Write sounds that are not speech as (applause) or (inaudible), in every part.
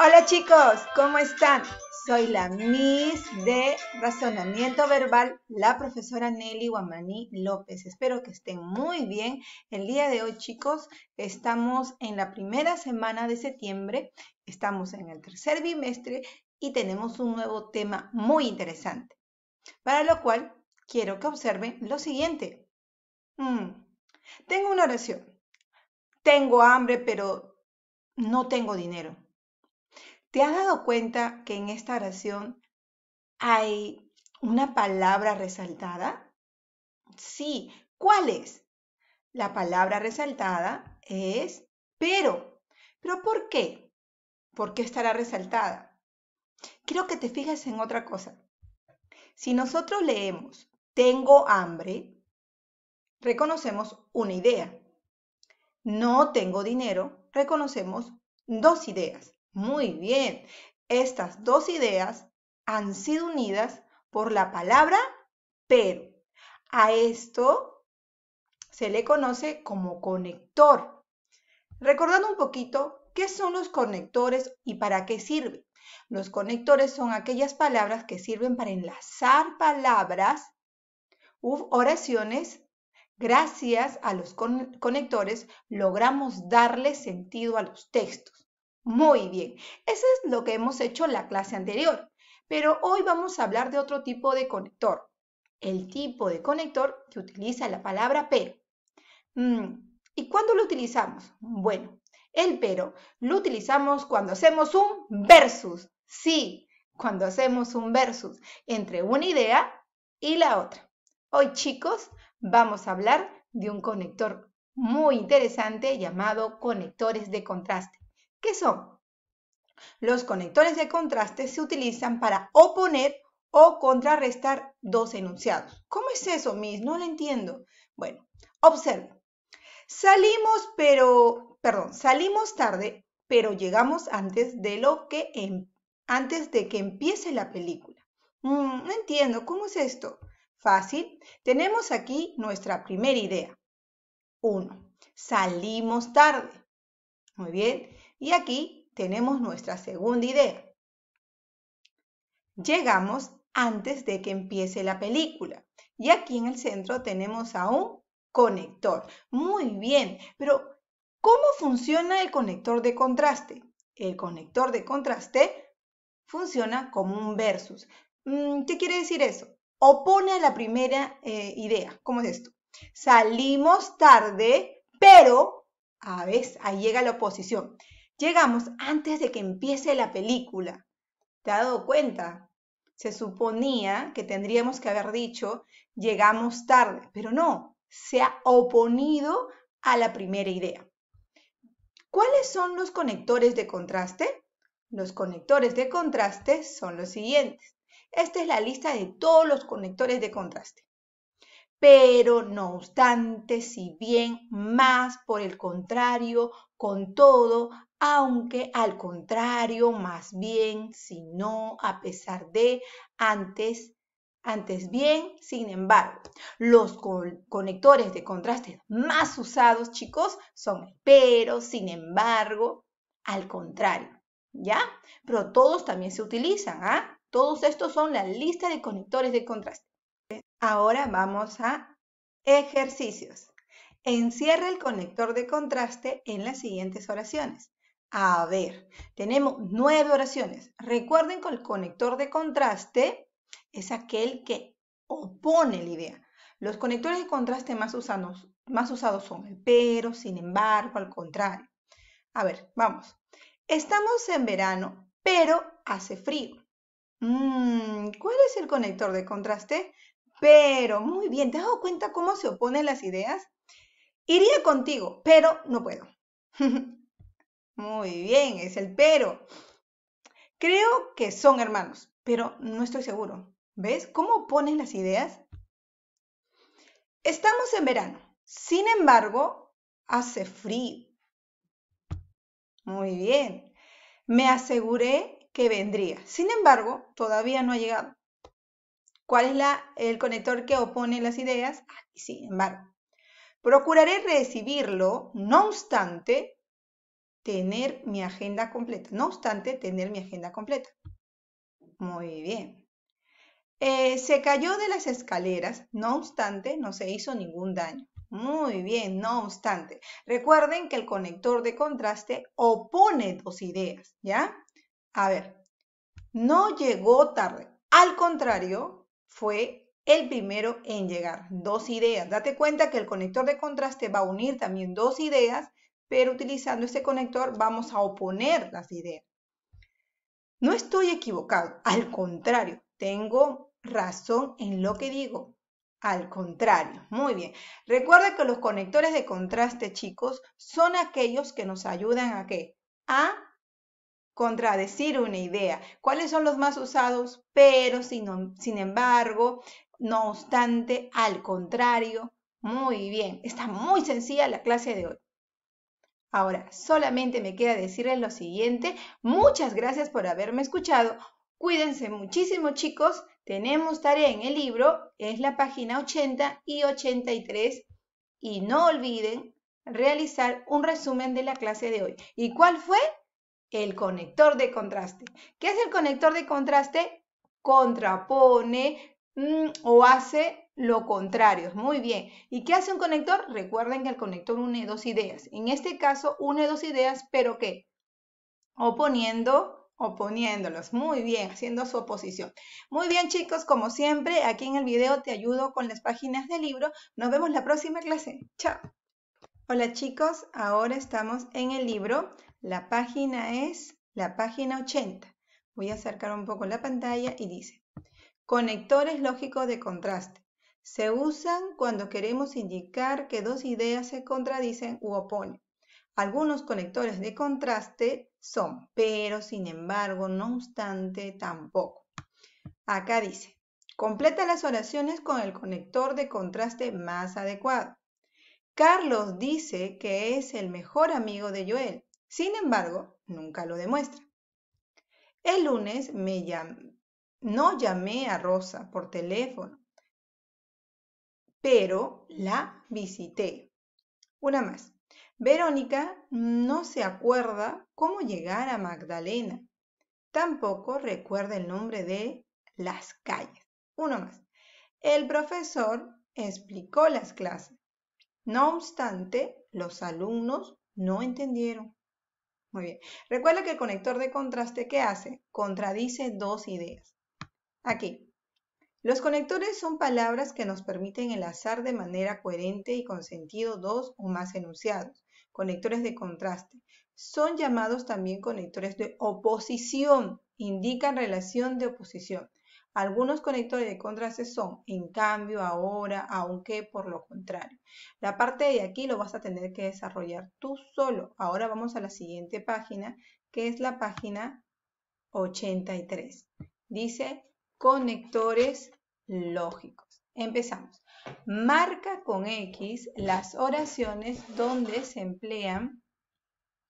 Hola chicos, ¿cómo están? Soy la Miss de Razonamiento Verbal, la profesora Nelly Guamaní López. Espero que estén muy bien. El día de hoy, chicos, estamos en la primera semana de septiembre, estamos en el tercer bimestre y tenemos un nuevo tema muy interesante, para lo cual quiero que observen lo siguiente. Mm, tengo una oración. Tengo hambre, pero no tengo dinero. ¿Te has dado cuenta que en esta oración hay una palabra resaltada? Sí, ¿cuál es? La palabra resaltada es pero. ¿Pero por qué? ¿Por qué estará resaltada? Quiero que te fijes en otra cosa. Si nosotros leemos tengo hambre, reconocemos una idea. No tengo dinero, reconocemos dos ideas. Muy bien, estas dos ideas han sido unidas por la palabra pero. A esto se le conoce como conector. Recordando un poquito, ¿qué son los conectores y para qué sirven? Los conectores son aquellas palabras que sirven para enlazar palabras u oraciones. Gracias a los conectores logramos darle sentido a los textos. Muy bien, eso es lo que hemos hecho en la clase anterior, pero hoy vamos a hablar de otro tipo de conector, el tipo de conector que utiliza la palabra pero. Mm, ¿Y cuándo lo utilizamos? Bueno, el pero lo utilizamos cuando hacemos un versus, sí, cuando hacemos un versus entre una idea y la otra. Hoy chicos vamos a hablar de un conector muy interesante llamado conectores de contraste. ¿Qué son? Los conectores de contraste se utilizan para oponer o contrarrestar dos enunciados. ¿Cómo es eso, Miss? No lo entiendo. Bueno, observa. Salimos, pero, perdón, salimos tarde, pero llegamos antes de lo que, em, antes de que empiece la película. Mm, no entiendo, ¿cómo es esto? Fácil. Tenemos aquí nuestra primera idea. Uno. Salimos tarde. Muy bien. Y aquí tenemos nuestra segunda idea. Llegamos antes de que empiece la película. Y aquí en el centro tenemos a un conector. Muy bien, pero ¿cómo funciona el conector de contraste? El conector de contraste funciona como un versus. Mm, ¿Qué quiere decir eso? Opone a la primera eh, idea. ¿Cómo es esto? Salimos tarde, pero a ver, ahí llega la oposición. Llegamos antes de que empiece la película. ¿Te has dado cuenta? Se suponía que tendríamos que haber dicho llegamos tarde, pero no, se ha oponido a la primera idea. ¿Cuáles son los conectores de contraste? Los conectores de contraste son los siguientes. Esta es la lista de todos los conectores de contraste. Pero no obstante, si bien, más, por el contrario, con todo, aunque al contrario, más bien, si no, a pesar de, antes, antes bien, sin embargo. Los conectores de contraste más usados, chicos, son pero, sin embargo, al contrario, ¿ya? Pero todos también se utilizan, ¿ah? Todos estos son la lista de conectores de contraste. Ahora vamos a ejercicios. Encierra el conector de contraste en las siguientes oraciones. A ver, tenemos nueve oraciones. Recuerden que el conector de contraste es aquel que opone la idea. Los conectores de contraste más usados, son el pero, sin embargo, al contrario. A ver, vamos. Estamos en verano, pero hace frío. Mm, ¿Cuál es el conector de contraste? Pero, muy bien, ¿te has dado cuenta cómo se oponen las ideas? Iría contigo, pero no puedo. (laughs) Muy bien, es el pero. Creo que son hermanos, pero no estoy seguro. ¿Ves cómo pones las ideas? Estamos en verano. Sin embargo, hace frío. Muy bien. Me aseguré que vendría. Sin embargo, todavía no ha llegado. ¿Cuál es el conector que opone las ideas? Sin embargo. Procuraré recibirlo, no obstante, tener mi agenda completa. No obstante, tener mi agenda completa. Muy bien. Eh, se cayó de las escaleras, no obstante, no se hizo ningún daño. Muy bien, no obstante. Recuerden que el conector de contraste opone dos ideas, ¿ya? A ver, no llegó tarde. Al contrario, fue el primero en llegar. Dos ideas. Date cuenta que el conector de contraste va a unir también dos ideas pero utilizando este conector vamos a oponer las ideas. No estoy equivocado, al contrario, tengo razón en lo que digo. Al contrario, muy bien. Recuerda que los conectores de contraste, chicos, son aquellos que nos ayudan a qué? A contradecir una idea. ¿Cuáles son los más usados? Pero, sin, sin embargo, no obstante, al contrario. Muy bien, está muy sencilla la clase de hoy. Ahora, solamente me queda decirles lo siguiente. Muchas gracias por haberme escuchado. Cuídense muchísimo, chicos. Tenemos tarea en el libro, es la página 80 y 83. Y no olviden realizar un resumen de la clase de hoy. ¿Y cuál fue? El conector de contraste. ¿Qué es el conector de contraste? Contrapone mm, o hace lo contrario. Muy bien. ¿Y qué hace un conector? Recuerden que el conector une dos ideas. En este caso, une dos ideas, pero ¿qué? Oponiendo oponiéndolos. Muy bien, haciendo su oposición. Muy bien, chicos, como siempre, aquí en el video te ayudo con las páginas del libro. Nos vemos la próxima clase. Chao. Hola, chicos, ahora estamos en el libro. La página es la página 80. Voy a acercar un poco la pantalla y dice, conectores lógicos de contraste. Se usan cuando queremos indicar que dos ideas se contradicen u oponen. Algunos conectores de contraste son, pero, sin embargo, no obstante, tampoco. Acá dice, completa las oraciones con el conector de contraste más adecuado. Carlos dice que es el mejor amigo de Joel, sin embargo, nunca lo demuestra. El lunes me no llamé a Rosa por teléfono pero la visité. Una más. Verónica no se acuerda cómo llegar a Magdalena. Tampoco recuerda el nombre de las calles. Una más. El profesor explicó las clases. No obstante, los alumnos no entendieron. Muy bien. Recuerda que el conector de contraste, ¿qué hace? Contradice dos ideas. Aquí, los conectores son palabras que nos permiten enlazar de manera coherente y con sentido dos o más enunciados. Conectores de contraste. Son llamados también conectores de oposición. Indican relación de oposición. Algunos conectores de contraste son en cambio, ahora, aunque, por lo contrario. La parte de aquí lo vas a tener que desarrollar tú solo. Ahora vamos a la siguiente página, que es la página 83. Dice conectores lógicos. Empezamos. Marca con X las oraciones donde se emplean,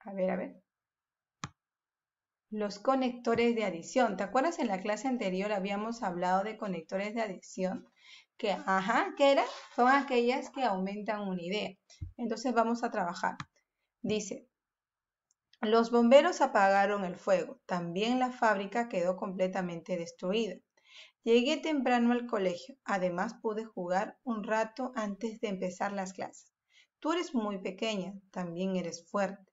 a ver, a ver, los conectores de adición. ¿Te acuerdas en la clase anterior habíamos hablado de conectores de adición? Que, ajá, ¿qué era? Son aquellas que aumentan una idea. Entonces vamos a trabajar. Dice, los bomberos apagaron el fuego. También la fábrica quedó completamente destruida. Llegué temprano al colegio. Además pude jugar un rato antes de empezar las clases. Tú eres muy pequeña, también eres fuerte.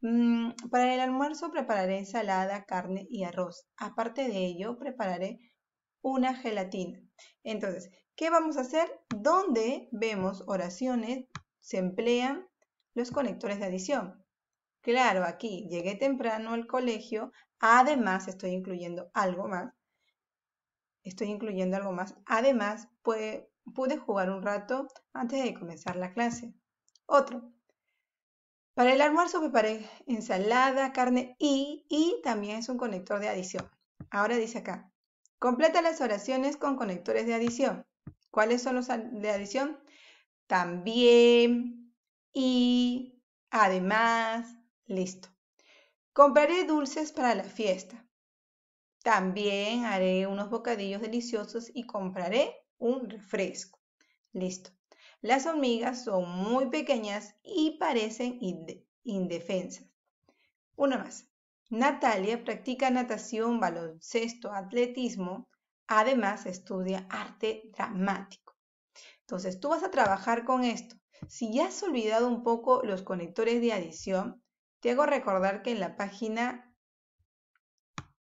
Mm, para el almuerzo prepararé ensalada, carne y arroz. Aparte de ello, prepararé una gelatina. Entonces, ¿qué vamos a hacer? ¿Dónde vemos oraciones, se emplean los conectores de adición. Claro, aquí llegué temprano al colegio, además estoy incluyendo algo más. Estoy incluyendo algo más. Además, pude jugar un rato antes de comenzar la clase. Otro. Para el almuerzo preparé ensalada, carne y, y también es un conector de adición. Ahora dice acá, completa las oraciones con conectores de adición. ¿Cuáles son los de adición? También, y, además, listo. Compraré dulces para la fiesta. También haré unos bocadillos deliciosos y compraré un refresco. Listo. Las hormigas son muy pequeñas y parecen indefensas. Una más. Natalia practica natación, baloncesto, atletismo. Además estudia arte dramático. Entonces tú vas a trabajar con esto. Si ya has olvidado un poco los conectores de adición, te hago recordar que en la página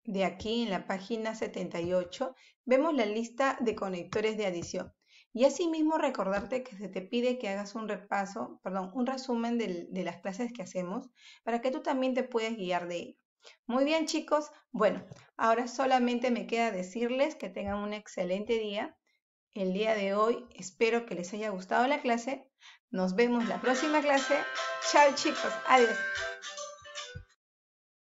de aquí en la página 78 vemos la lista de conectores de adición y asimismo recordarte que se te pide que hagas un repaso, perdón, un resumen de, de las clases que hacemos para que tú también te puedas guiar de ello. Muy bien chicos, bueno, ahora solamente me queda decirles que tengan un excelente día. El día de hoy espero que les haya gustado la clase. Nos vemos la próxima clase. Chao chicos, adiós.